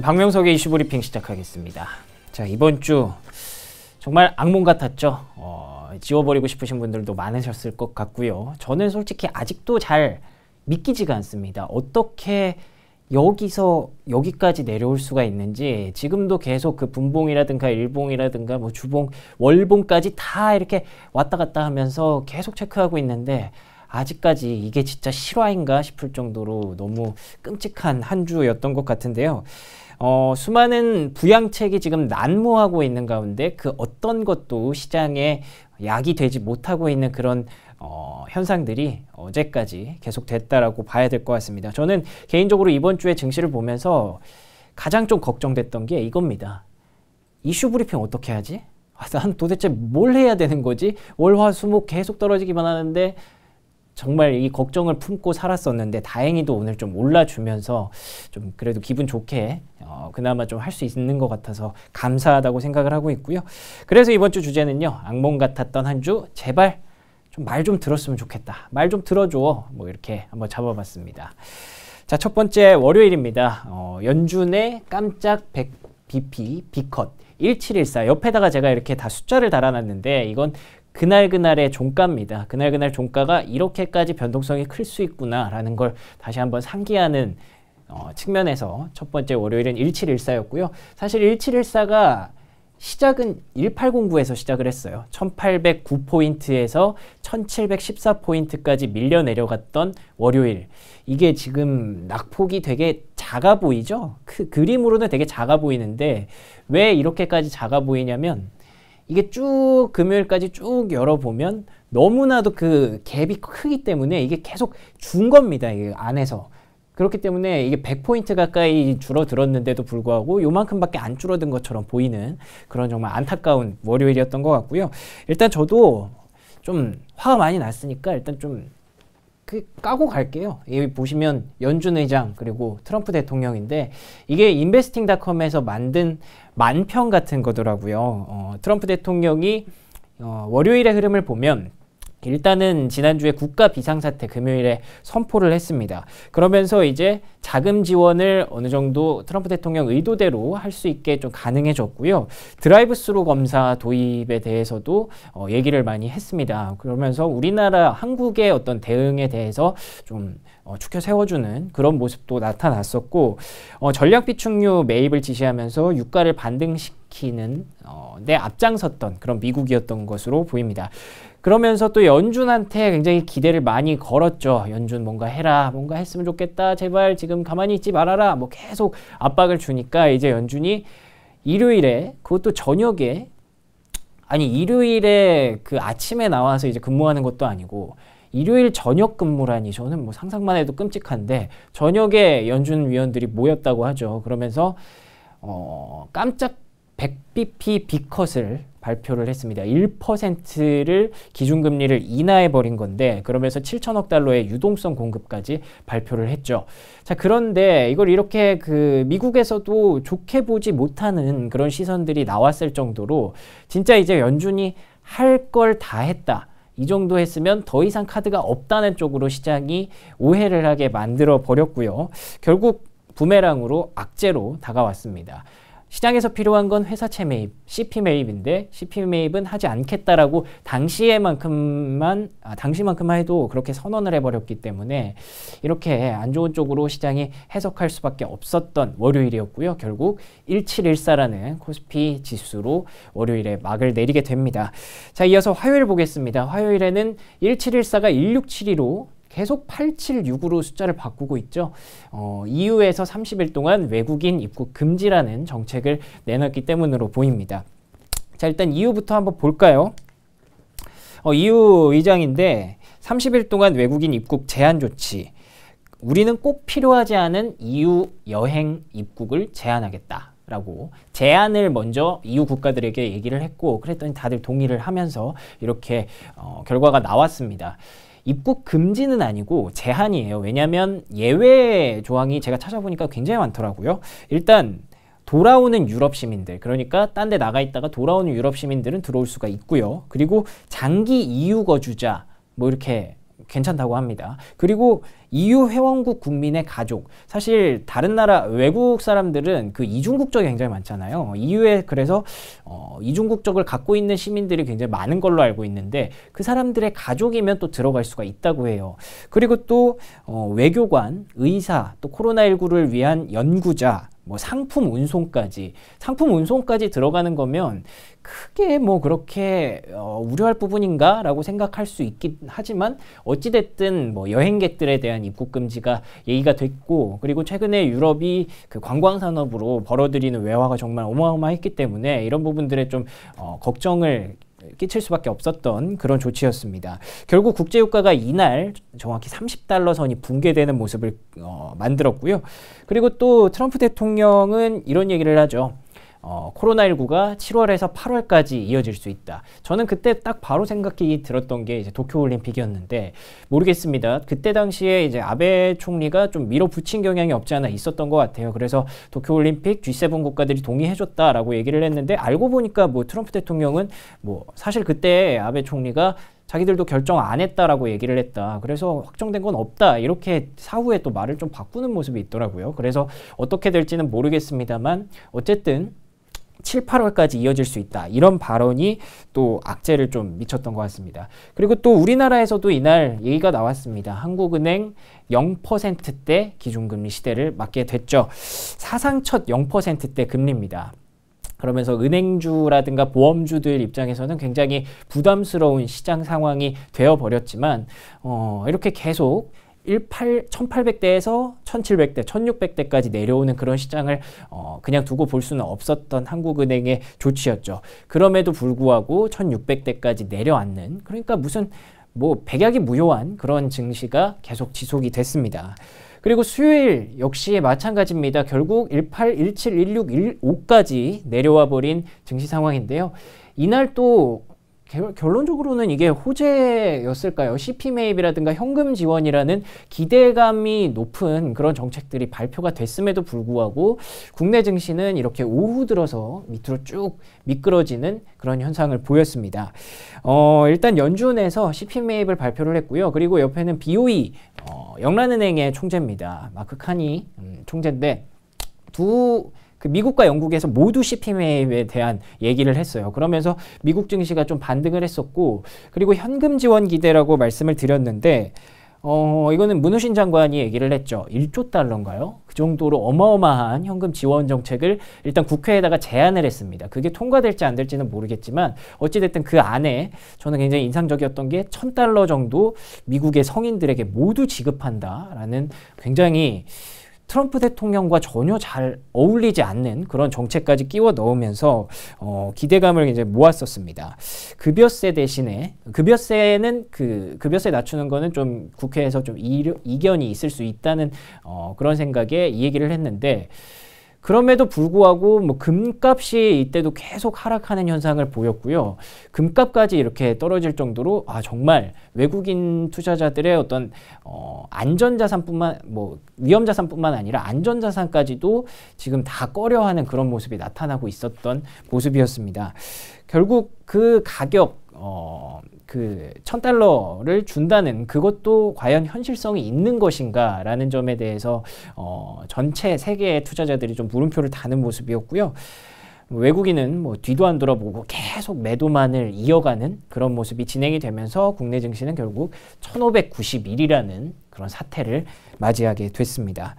네, 박명석의 이슈 브리핑 시작하겠습니다. 자, 이번 주 정말 악몽 같았죠. 어, 지워버리고 싶으신 분들도 많으셨을 것 같고요. 저는 솔직히 아직도 잘 믿기지가 않습니다. 어떻게 여기서 여기까지 내려올 수가 있는지 지금도 계속 그 분봉이라든가 일봉이라든가 뭐 주봉 월봉까지 다 이렇게 왔다 갔다 하면서 계속 체크하고 있는데 아직까지 이게 진짜 실화인가 싶을 정도로 너무 끔찍한 한 주였던 것 같은데요. 어, 수많은 부양책이 지금 난무하고 있는 가운데 그 어떤 것도 시장에 약이 되지 못하고 있는 그런 어, 현상들이 어제까지 계속됐다라고 봐야 될 것 같습니다. 저는 개인적으로 이번 주에 증시를 보면서 가장 좀 걱정됐던 게 이겁니다. 이슈 브리핑 어떻게 하지? 아, 난 도대체 뭘 해야 되는 거지? 월, 화, 수, 목 계속 떨어지기만 하는데 정말 이 걱정을 품고 살았었는데 다행히도 오늘 좀 올라주면서 좀 그래도 기분 좋게 어, 그나마 좀 할 수 있는 것 같아서 감사하다고 생각을 하고 있고요. 그래서 이번 주 주제는요. 악몽 같았던 한 주 제발 좀 말좀 좀 들었으면 좋겠다. 말 좀 들어줘. 뭐 이렇게 한번 잡아봤습니다. 자, 첫 번째 월요일입니다. 어, 연준의 깜짝 100 BP 비컷1714 옆에다가 제가 이렇게 다 숫자를 달아놨는데 이건 그날그날의 종가입니다. 그날그날 종가가 이렇게까지 변동성이 클 수 있구나라는 걸 다시 한번 상기하는 어, 측면에서 첫 번째 월요일은 1714였고요. 사실 1714가 시작은 1809에서 시작을 했어요. 1809포인트에서 1714포인트까지 밀려 내려갔던 월요일. 이게 지금 낙폭이 되게 작아 보이죠? 그 그림으로는 되게 작아 보이는데 왜 이렇게까지 작아 보이냐면 이게 쭉 금요일까지 쭉 열어보면 너무나도 그 갭이 크기 때문에 이게 계속 준 겁니다. 이게 안에서. 그렇기 때문에 이게 100포인트 가까이 줄어들었는데도 불구하고 요만큼밖에 안 줄어든 것처럼 보이는 그런 정말 안타까운 월요일이었던 것 같고요. 일단 저도 좀 화가 많이 났으니까 일단 좀그 까고 갈게요. 여기 보시면 연준 의장 그리고 트럼프 대통령인데 이게 인베스팅닷컴에서 만든 만평 같은 거더라고요. 어, 트럼프 대통령이 어, 월요일의 흐름을 보면 일단은 지난주에 국가 비상사태 금요일에 선포를 했습니다. 그러면서 이제 자금 지원을 어느 정도 트럼프 대통령 의도대로 할 수 있게 좀 가능해졌고요. 드라이브 스루 검사 도입에 대해서도 어, 얘기를 많이 했습니다. 그러면서 우리나라 한국의 어떤 대응에 대해서 좀 어, 축켜 세워주는 그런 모습도 나타났었고 어, 전략 비축유 매입을 지시하면서 유가를 반등시키는 어, 내 앞장섰던 그런 미국이었던 것으로 보입니다. 그러면서 또 연준한테 굉장히 기대를 많이 걸었죠. 연준 뭔가 해라, 뭔가 했으면 좋겠다. 제발 지금 가만히 있지 말아라. 뭐 계속 압박을 주니까 이제 연준이 일요일에 그것도 저녁에 아니 일요일에 그 아침에 나와서 이제 근무하는 것도 아니고 일요일 저녁 근무라니 저는 뭐 상상만 해도 끔찍한데 저녁에 연준 위원들이 모였다고 하죠. 그러면서 어, 깜짝 100bp 비컷을 발표를 했습니다. 1%를 기준금리를 인하해 버린 건데 그러면서 7천억 달러의 유동성 공급까지 발표를 했죠. 자 그런데 이걸 이렇게 그 미국에서도 좋게 보지 못하는 그런 시선들이 나왔을 정도로 진짜 이제 연준이 할 걸 다 했다. 이 정도 했으면 더 이상 카드가 없다는 쪽으로 시장이 오해를 하게 만들어 버렸고요. 결국 부메랑으로 악재로 다가왔습니다. 시장에서 필요한 건 회사채 매입, CP 매입인데 CP 매입은 하지 않겠다라고 당시에만큼만 아, 당시만큼만 해도 그렇게 선언을 해버렸기 때문에 이렇게 안 좋은 쪽으로 시장이 해석할 수밖에 없었던 월요일이었고요. 결국 1714라는 코스피 지수로 월요일에 막을 내리게 됩니다. 자 이어서 화요일 보겠습니다. 화요일에는 1714가 1672로 계속 876으로 숫자를 바꾸고 있죠. 어, EU에서 30일 동안 외국인 입국 금지라는 정책을 내놨기 때문으로 보입니다. 자 일단 EU부터 한번 볼까요? 어, EU 의장인데 30일 동안 외국인 입국 제한 조치 우리는 꼭 필요하지 않은 EU 여행 입국을 제한하겠다. 라고 제안을 먼저 EU 국가들에게 얘기를 했고 그랬더니 다들 동의를 하면서 이렇게 어, 결과가 나왔습니다. 입국 금지는 아니고 제한이에요. 왜냐하면 예외 조항이 제가 찾아보니까 굉장히 많더라고요. 일단 돌아오는 유럽 시민들 그러니까 딴 데 나가 있다가 돌아오는 유럽 시민들은 들어올 수가 있고요. 그리고 장기 이유 거주자 뭐 이렇게 괜찮다고 합니다. 그리고 EU 회원국 국민의 가족. 사실 다른 나라 외국 사람들은 그 이중 국적이 굉장히 많잖아요. EU에 그래서 어, 이중 국적을 갖고 있는 시민들이 굉장히 많은 걸로 알고 있는데 그 사람들의 가족이면 또 들어갈 수가 있다고 해요. 그리고 또 어, 외교관, 의사, 또 코로나19를 위한 연구자 뭐 상품 운송까지 상품 운송까지 들어가는 거면 크게 뭐 그렇게 어, 우려할 부분인가라고 생각할 수 있긴 하지만 어찌됐든 뭐 여행객들에 대한 대한 입국 금지가 얘기가 됐고 그리고 최근에 유럽이 그 관광 산업으로 벌어들이는 외화가 정말 어마어마했기 때문에 이런 부분들에 좀 어, 걱정을 끼칠 수밖에 없었던 그런 조치였습니다. 결국 국제유가가 이날 정확히 30달러 선이 붕괴되는 모습을 어, 만들었고요. 그리고 또 트럼프 대통령은 이런 얘기를 하죠. 어, 코로나19가 7월에서 8월까지 이어질 수 있다. 저는 그때 딱 바로 생각이 들었던 게 이제 도쿄올림픽이었는데 모르겠습니다. 그때 당시에 이제 아베 총리가 좀 밀어붙인 경향이 없지 않아 있었던 것 같아요. 그래서 도쿄올림픽 G7 국가들이 동의해줬다라고 얘기를 했는데 알고 보니까 뭐 트럼프 대통령은 뭐 사실 그때 아베 총리가 자기들도 결정 안 했다라고 얘기를 했다. 그래서 확정된 건 없다. 이렇게 사후에 또 말을 좀 바꾸는 모습이 있더라고요. 그래서 어떻게 될지는 모르겠습니다만 어쨌든 7, 8월까지 이어질 수 있다. 이런 발언이 또 악재를 좀 미쳤던 것 같습니다. 그리고 또 우리나라에서도 이날 얘기가 나왔습니다. 한국은행 0%대 기준금리 시대를 맞게 됐죠. 사상 첫 0%대 금리입니다. 그러면서 은행주라든가 보험주들 입장에서는 굉장히 부담스러운 시장 상황이 되어버렸지만 어, 이렇게 계속 18, 1800대에서 1700대, 1600대까지 내려오는 그런 시장을 어, 그냥 두고 볼 수는 없었던 한국은행의 조치였죠. 그럼에도 불구하고 1600대까지 내려왔는 그러니까 무슨 뭐 백약이 무효한 그런 증시가 계속 지속이 됐습니다. 그리고 수요일 역시 마찬가지입니다. 결국 18, 17, 16, 15까지 내려와 버린 증시 상황인데요. 이날 또 결론적으로는 이게 호재였을까요? CP 매입이라든가 현금 지원이라는 기대감이 높은 그런 정책들이 발표가 됐음에도 불구하고 국내 증시는 이렇게 오후 들어서 밑으로 쭉 미끄러지는 그런 현상을 보였습니다. 어, 일단 연준에서 CP 매입을 발표를 했고요. 그리고 옆에는 BOE 어, 영란은행의 총재입니다. 마크 칸이 음, 총재인데 두그 미국과 영국에서 모두 CP 매입에 대한 얘기를 했어요. 그러면서 미국 증시가 좀 반등을 했었고 그리고 현금 지원 기대라고 말씀을 드렸는데 어, 이거는 문우신 장관이 얘기를 했죠. 1조 달러인가요? 그 정도로 어마어마한 현금 지원 정책을 일단 국회에다가 제안을 했습니다. 그게 통과될지 안 될지는 모르겠지만 어찌됐든 그 안에 저는 굉장히 인상적이었던 게 1000달러 정도 미국의 성인들에게 모두 지급한다라는 굉장히 트럼프 대통령과 전혀 잘 어울리지 않는 그런 정책까지 끼워 넣으면서 어, 기대감을 이제 모았었습니다. 급여세 대신에 급여세는 그 급여세 낮추는 거는 좀 국회에서 좀 이, 견이 있을 수 있다는 어, 그런 생각에 이 얘기를 했는데 그럼에도 불구하고 뭐 금값이 이때도 계속 하락하는 현상을 보였고요. 금값까지 이렇게 떨어질 정도로 아 정말 외국인 투자자들의 어떤 어 안전자산뿐만 뭐 위험자산뿐만 아니라 안전자산까지도 지금 다 꺼려하는 그런 모습이 나타나고 있었던 모습이었습니다. 결국 그 가격 어그 천달러를 준다는 그것도 과연 현실성이 있는 것인가 라는 점에 대해서 어, 전체 세계의 투자자들이 좀 물음표를 다는 모습이었고요. 외국인은 뭐 뒤도 안 돌아보고 계속 매도만을 이어가는 그런 모습이 진행이 되면서 국내 증시는 결국 1591이라는 그런 사태를 맞이하게 됐습니다.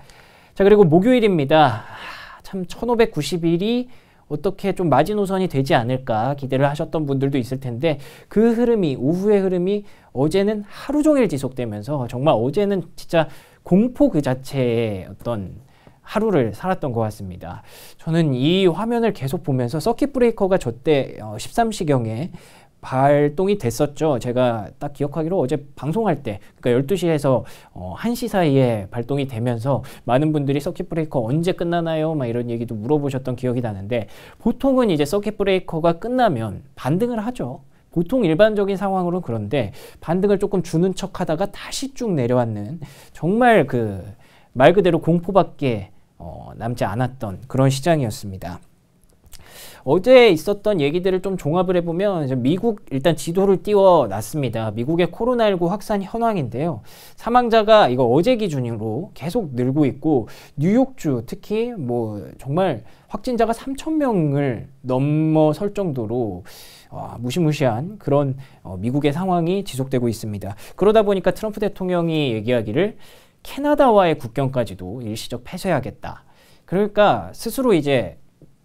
자, 그리고 목요일입니다. 아, 참 1591이 어떻게 좀 마지노선이 되지 않을까 기대를 하셨던 분들도 있을 텐데 그 흐름이 오후의 흐름이 어제는 하루 종일 지속되면서 정말 어제는 진짜 공포 그 자체의 어떤 하루를 살았던 것 같습니다. 저는 이 화면을 계속 보면서 서킷 브레이커가 저때 13시경에 어, 발동이 됐었죠. 제가 딱 기억하기로 어제 방송할 때, 그러니까 12시에서 어, 1시 사이에 발동이 되면서 많은 분들이 서킷 브레이커 언제 끝나나요? 막 이런 얘기도 물어보셨던 기억이 나는데 보통은 이제 서킷 브레이커가 끝나면 반등을 하죠. 보통 일반적인 상황으로는 그런데 반등을 조금 주는 척 하다가 다시 쭉 내려왔는 정말 그 말 그대로 공포밖에 어, 남지 않았던 그런 시장이었습니다. 어제 있었던 얘기들을 좀 종합을 해보면 미국 일단 지도를 띄워놨습니다. 미국의 코로나19 확산 현황인데요. 사망자가 이거 어제 기준으로 계속 늘고 있고 뉴욕주 특히 뭐 정말 확진자가 3천 명을 넘어설 정도로 어, 무시무시한 그런 어, 미국의 상황이 지속되고 있습니다. 그러다 보니까 트럼프 대통령이 얘기하기를 캐나다와의 국경까지도 일시적 폐쇄하겠다. 그러니까 스스로 이제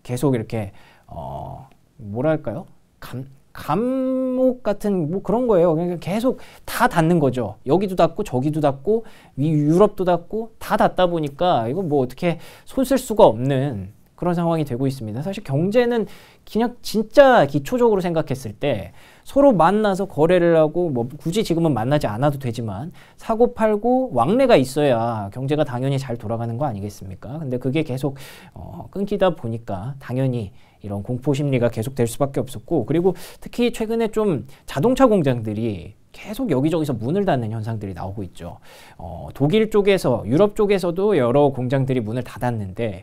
계속 이렇게 어, 뭐랄까요? 감, 감옥 같은 뭐 그런 거예요. 그러 계속 다 닫는 거죠. 여기도 닫고 저기도 닫고 위 유럽도 닫고 다 닫다 보니까 이거 뭐 어떻게 손쓸 수가 없는 그런 상황이 되고 있습니다. 사실 경제는 그냥 진짜 기초적으로 생각했을 때 서로 만나서 거래를 하고 뭐 굳이 지금은 만나지 않아도 되지만 사고 팔고 왕래가 있어야 경제가 당연히 잘 돌아가는 거 아니겠습니까? 근데 그게 계속 어, 끊기다 보니까 당연히 이런 공포 심리가 계속 될 수밖에 없었고 그리고 특히 최근에 좀 자동차 공장들이 계속 여기저기서 문을 닫는 현상들이 나오고 있죠. 어, 독일 쪽에서 유럽 쪽에서도 여러 공장들이 문을 닫았는데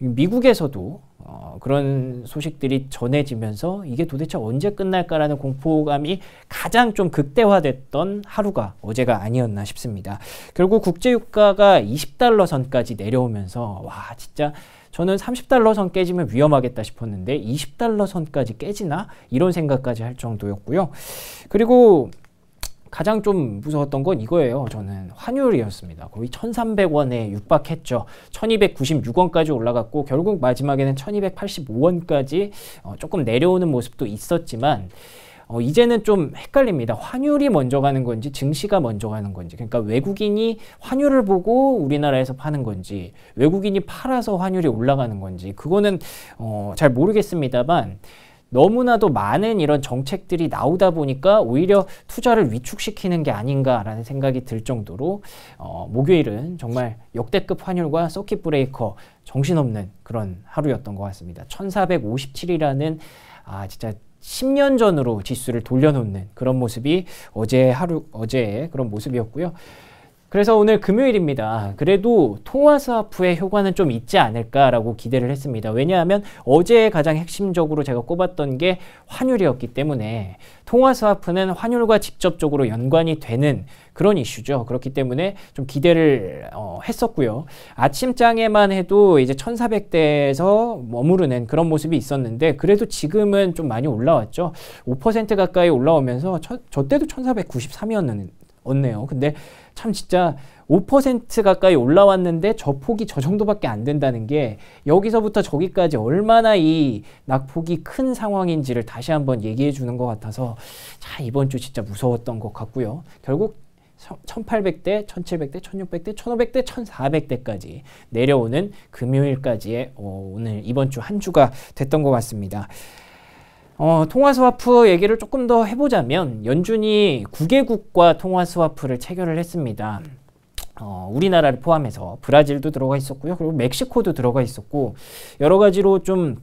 미국에서도 어, 그런 소식들이 전해지면서 이게 도대체 언제 끝날까라는 공포감이 가장 좀 극대화됐던 하루가 어제가 아니었나 싶습니다. 결국 국제유가가 20달러 선까지 내려오면서 와 진짜 저는 30달러 선 깨지면 위험하겠다 싶었는데 20달러 선까지 깨지나 이런 생각까지 할 정도였고요. 그리고 가장 좀 무서웠던 건 이거예요. 저는 환율이었습니다. 거의 1,300원에 육박했죠. 1,296원까지 올라갔고 결국 마지막에는 1,285원까지 어, 조금 내려오는 모습도 있었지만 어, 이제는 좀 헷갈립니다. 환율이 먼저 가는 건지 증시가 먼저 가는 건지 그러니까 외국인이 환율을 보고 우리나라에서 파는 건지 외국인이 팔아서 환율이 올라가는 건지 그거는 어, 잘 모르겠습니다만 너무나도 많은 이런 정책들이 나오다 보니까 오히려 투자를 위축시키는 게 아닌가라는 생각이 들 정도로 어, 목요일은 정말 역대급 환율과 서킷 브레이커 정신없는 그런 하루였던 것 같습니다. 1457이라는 아 진짜 10년 전으로 지수를 돌려놓는 그런 모습이 어제 하루 어제의 그런 모습이었고요. 그래서 오늘 금요일입니다. 그래도 통화 스와프의 효과는 좀 있지 않을까라고 기대를 했습니다. 왜냐하면 어제 가장 핵심적으로 제가 꼽았던 게 환율이었기 때문에 통화스와프는 환율과 직접적으로 연관이 되는 그런 이슈죠. 그렇기 때문에 좀 기대를 어, 했었고요. 아침장에만 해도 이제 1,400대에서 머무르는 그런 모습이 있었는데 그래도 지금은 좀 많이 올라왔죠. 5% 가까이 올라오면서 저, 저 때도 1,493이었는데 없네요. 근데 참 진짜 5% 가까이 올라왔는데 저 폭이 저 정도밖에 안 된다는 게 여기서부터 저기까지 얼마나 이 낙폭이 큰 상황인지를 다시 한번 얘기해 주는 것 같아서 자, 이번 주 진짜 무서웠던 것 같고요. 결국 1800대, 1700대, 1600대, 1500대, 1400대까지 내려오는 금요일까지의 어, 오늘 이번 주 한 주가 됐던 것 같습니다. 어, 통화 스와프 얘기를 조금 더 해보자면 연준이 9개국과 통화 스와프를 체결을 했습니다. 어, 우리나라를 포함해서 브라질도 들어가 있었고요. 그리고 멕시코도 들어가 있었고 여러 가지로 좀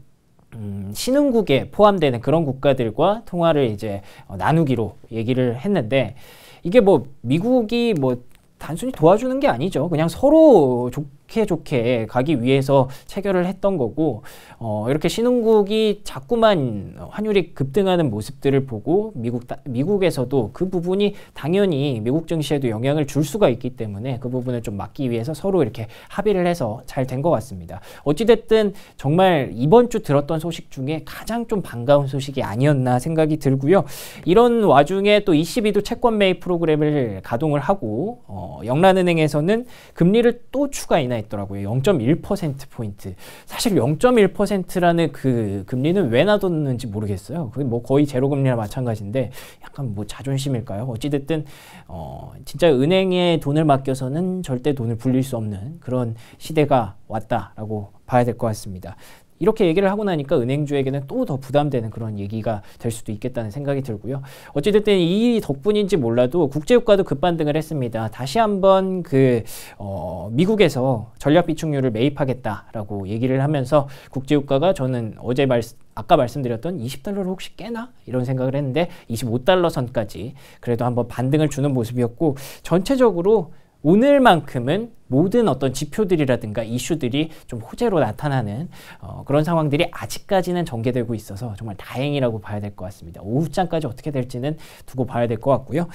음, 신흥국에 포함되는 그런 국가들과 통화를 이제 어, 나누기로 얘기를 했는데 이게 뭐 미국이 뭐 단순히 도와주는 게 아니죠. 그냥 서로 좋게 좋게 가기 위해서 체결을 했던 거고 어, 이렇게 신흥국이 자꾸만 환율이 급등하는 모습들을 보고 미국 미국에서도 그 부분이 당연히 미국 증시에도 영향을 줄 수가 있기 때문에 그 부분을 좀 막기 위해서 서로 이렇게 합의를 해서 잘 된 것 같습니다. 어찌됐든 정말 이번 주 들었던 소식 중에 가장 좀 반가운 소식이 아니었나 생각이 들고요. 이런 와중에 또 ECB도 채권 매입 프로그램을 가동을 하고 어, 영란은행에서는 금리를 또 추가 인하 나타나 있더라고요. 0.1% 포인트. 사실 0.1%라는 그 금리는 왜 놔뒀는지 모르겠어요. 그게 뭐 거의 제로 금리나 마찬가지인데 약간 뭐 자존심일까요? 어찌 됐든 어 진짜 은행에 돈을 맡겨서는 절대 돈을 불릴 수 없는 그런 시대가 왔다라고 봐야 될 것 같습니다. 이렇게 얘기를 하고 나니까 은행주에게는 또 더 부담되는 그런 얘기가 될 수도 있겠다는 생각이 들고요. 어찌됐든 이 덕분인지 몰라도 국제유가도 급반등을 했습니다. 다시 한번 그 어, 미국에서 전략 비축유를 매입하겠다라고 얘기를 하면서 국제유가가 저는 어제 말 아까 말씀드렸던 20달러를 혹시 깨나? 이런 생각을 했는데 25달러 선까지 그래도 한번 반등을 주는 모습이었고 전체적으로 오늘만큼은 모든 어떤 지표들이라든가 이슈들이 좀 호재로 나타나는 어, 그런 상황들이 아직까지는 전개되고 있어서 정말 다행이라고 봐야 될 것 같습니다. 오후장까지 어떻게 될지는 두고 봐야 될 것 같고요.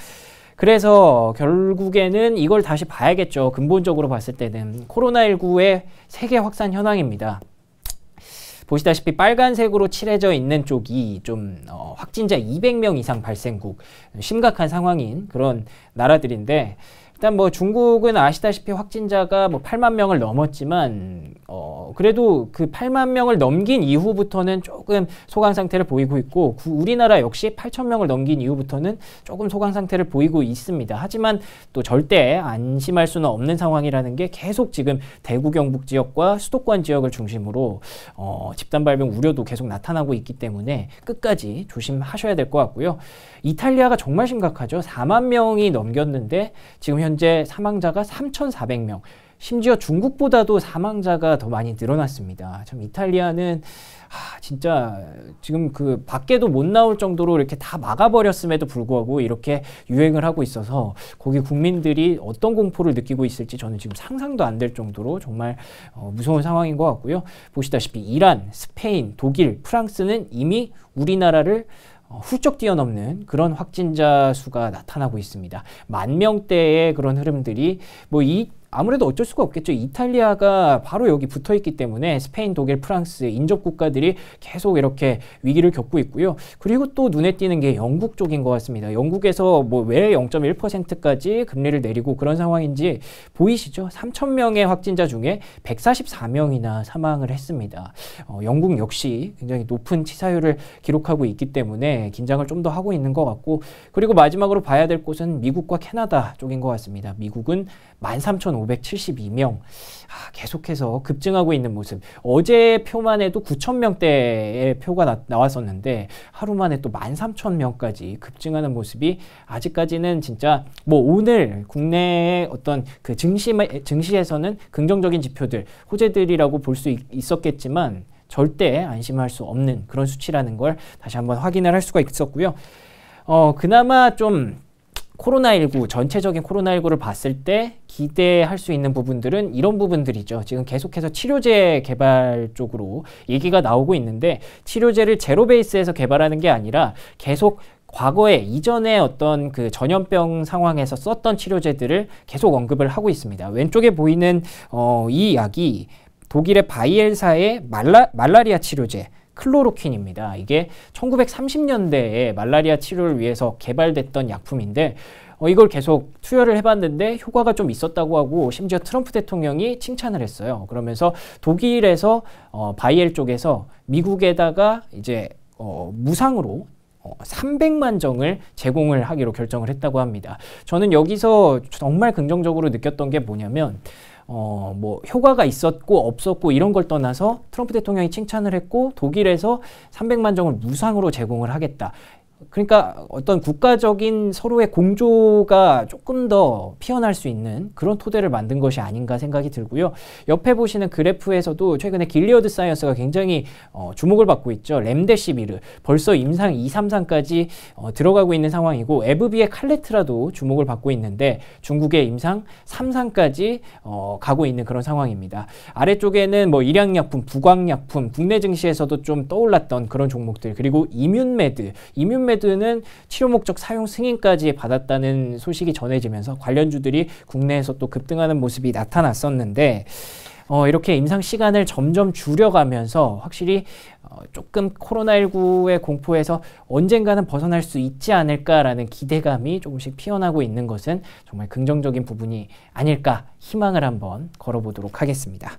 그래서 결국에는 이걸 다시 봐야겠죠. 근본적으로 봤을 때는 코로나19의 세계 확산 현황입니다. 보시다시피 빨간색으로 칠해져 있는 쪽이 좀 어, 확진자 200명 이상 발생국 심각한 상황인 그런 나라들인데 일단 뭐 중국은 아시다시피 확진자가 뭐 8만 명을 넘었지만 어 그래도 그 8만 명을 넘긴 이후부터는 조금 소강 상태를 보이고 있고 구, 우리나라 역시 8천 명을 넘긴 이후부터는 조금 소강 상태를 보이고 있습니다. 하지만 또 절대 안심할 수는 없는 상황이라는 게 계속 지금 대구 경북 지역과 수도권 지역을 중심으로 어 집단 발병 우려도 계속 나타나고 있기 때문에 끝까지 조심하셔야 될 것 같고요. 이탈리아가 정말 심각하죠. 4만 명이 넘겼는데 지금 현 현재 사망자가 3,400명, 심지어 중국보다도 사망자가 더 많이 늘어났습니다. 참 이탈리아는 하, 아, 진짜 지금 그 밖에도 못 나올 정도로 이렇게 다 막아버렸음에도 불구하고 이렇게 유행을 하고 있어서 거기 국민들이 어떤 공포를 느끼고 있을지 저는 지금 상상도 안 될 정도로 정말 어, 무서운 상황인 것 같고요. 보시다시피 이란, 스페인, 독일, 프랑스는 이미 우리나라를 어, 훌쩍 뛰어넘는 그런 확진자 수가 나타나고 있습니다. 만 명대의 그런 흐름들이 뭐이 아무래도 어쩔 수가 없겠죠. 이탈리아가 바로 여기 붙어 있기 때문에 스페인, 독일, 프랑스 인접 국가들이 계속 이렇게 위기를 겪고 있고요. 그리고 또 눈에 띄는 게 영국 쪽인 것 같습니다. 영국에서 뭐 왜 0.1%까지 금리를 내리고 그런 상황인지 보이시죠? 3천 명의 확진자 중에 144명이나 사망을 했습니다. 어, 영국 역시 굉장히 높은 치사율을 기록하고 있기 때문에 긴장을 좀 더 하고 있는 것 같고 그리고 마지막으로 봐야 될 곳은 미국과 캐나다 쪽인 것 같습니다. 미국은 13,500 9,572명 아, 계속해서 급증하고 있는 모습. 어제 표만 해도 9,000명대의 표가 나, 나왔었는데 하루 만에 또 13,000명까지 급증하는 모습이 아직까지는 진짜 뭐 오늘 국내의 어떤 그 증시 증시에서는 긍정적인 지표들 호재들이라고 볼 수 있었겠지만 절대 안심할 수 없는 그런 수치라는 걸 다시 한번 확인을 할 수가 있었고요. 어, 그나마 좀 코로나19 전체적인 코로나19를 봤을 때 기대할 수 있는 부분들은 이런 부분들이죠. 지금 계속해서 치료제 개발 쪽으로 얘기가 나오고 있는데 치료제를 제로 베이스에서 개발하는 게 아니라 계속 과거에 이전에 어떤 그 전염병 상황에서 썼던 치료제들을 계속 언급을 하고 있습니다. 왼쪽에 보이는 어, 이 약이 독일의 바이엘사의 말라, 말라리아 치료제 클로로퀸입니다. 이게 1930년대에 말라리아 치료를 위해서 개발됐던 약품인데 어, 이걸 계속 투여를 해봤는데 효과가 좀 있었다고 하고 심지어 트럼프 대통령이 칭찬을 했어요. 그러면서 독일에서 어, 바이엘 쪽에서 미국에다가 이제 어, 무상으로 300만 어, 정을 제공을 하기로 결정을 했다고 합니다. 저는 여기서 정말 긍정적으로 느꼈던 게 뭐냐면 어, 뭐 효과가 있었고 없었고 이런 걸 떠나서 트럼프 대통령이 칭찬을 했고 독일에서 300만 정을 무상으로 제공을 하겠다. 그러니까 어떤 국가적인 서로의 공조가 조금 더 피어날 수 있는 그런 토대를 만든 것이 아닌가 생각이 들고요. 옆에 보시는 그래프에서도 최근에 길리어드 사이언스가 굉장히 어, 주목을 받고 있죠. 램데시비르 벌써 임상 2, 3상까지 어, 들어가고 있는 상황이고 에브비의 칼레트라도 주목을 받고 있는데 중국의 임상 3상까지 어, 가고 있는 그런 상황입니다. 아래쪽에는 뭐 일양약품, 부광약품, 국내 증시에서도 좀 떠올랐던 그런 종목들 그리고 이뮨메드, 이뮨메드 코메드는 치료 목적 사용 승인까지 받았다는 소식이 전해지면서 관련주들이 국내에서 또 급등하는 모습이 나타났었는데 어, 이렇게 임상 시간을 점점 줄여가면서 확실히 어, 조금 코로나19의 공포에서 언젠가는 벗어날 수 있지 않을까라는 기대감이 조금씩 피어나고 있는 것은 정말 긍정적인 부분이 아닐까 희망을 한번 걸어보도록 하겠습니다.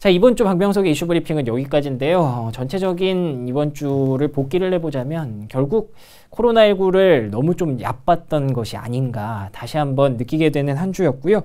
자 이번 주박병석의 이슈 브리핑은 여기까지인데요. 어, 전체적인 이번 주를 복기를 해보자면 결국 코로나19를 너무 좀 얕봤던 것이 아닌가 다시 한번 느끼게 되는 한 주였고요.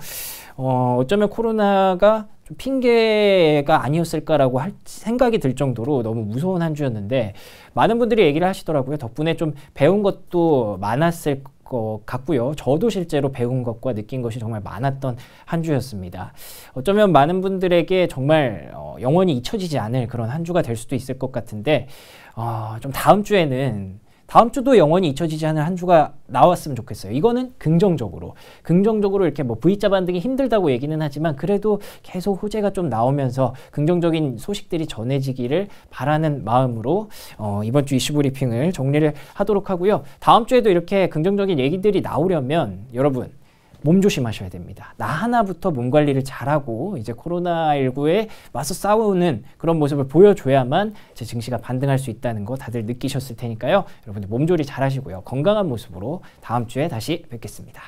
어, 어쩌면 코로나가 좀 핑계가 아니었을까라고 할 생각이 들 정도로 너무 무서운 한 주였는데 많은 분들이 얘기를 하시더라고요. 덕분에 좀 배운 것도 많았을 것것 같고요. 저도 실제로 배운 것과 느낀 것이 정말 많았던 한 주였습니다. 어쩌면 많은 분들에게 정말 어, 영원히 잊혀지지 않을 그런 한 주가 될 수도 있을 것 같은데 어, 좀 다음 주에는 다음 주도 영원히 잊혀지지 않을 한 주가 나왔으면 좋겠어요. 이거는 긍정적으로. 긍정적으로 이렇게 뭐 V자 반등이 힘들다고 얘기는 하지만 그래도 계속 호재가 좀 나오면서 긍정적인 소식들이 전해지기를 바라는 마음으로 어, 이번 주 이슈 브리핑을 정리를 하도록 하고요. 다음 주에도 이렇게 긍정적인 얘기들이 나오려면 여러분 몸 조심하셔야 됩니다. 나 하나부터 몸 관리를 잘하고 이제 코로나19에 와서 싸우는 그런 모습을 보여줘야만 제 증시가 반등할 수 있다는 거 다들 느끼셨을 테니까요. 여러분들 몸조리 잘하시고요. 건강한 모습으로 다음 주에 다시 뵙겠습니다.